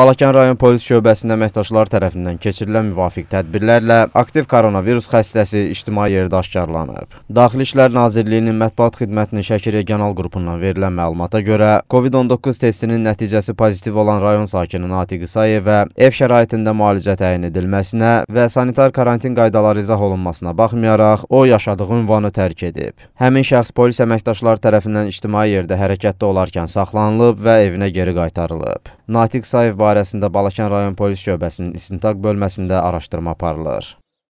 Balakən rayon polis şöbəsində əməkdaşlar tərəfindən keçirilən müvafiq tədbirlərlə aktiv koronavirus xəstəsi ictimai yerdə aşkarlanıb. Daxili İşlər Nazirliyinin mətbuat xidmətinin Şəki regional qrupundan verilən məlumata görə COVID-19 testinin nəticəsi pozitiv olan rayon sakini Natiq İsayevə ev şəraitində müalicə təyin edilməsinə və sanitar karantin qaydaları izah olunmasına baxmayaraq o yaşadığı ünvanı tərk edib. Həmin şəxs polis əməkdaşları tərəfindən ictimai yerdə hərəkətdə olarkən saxlanılıb və evinə geri qaytarılıb. Natiq İsayev barədə barəsində Balakən rayon polis şöbəsinin istintaq bölməsində araşdırma aparılır.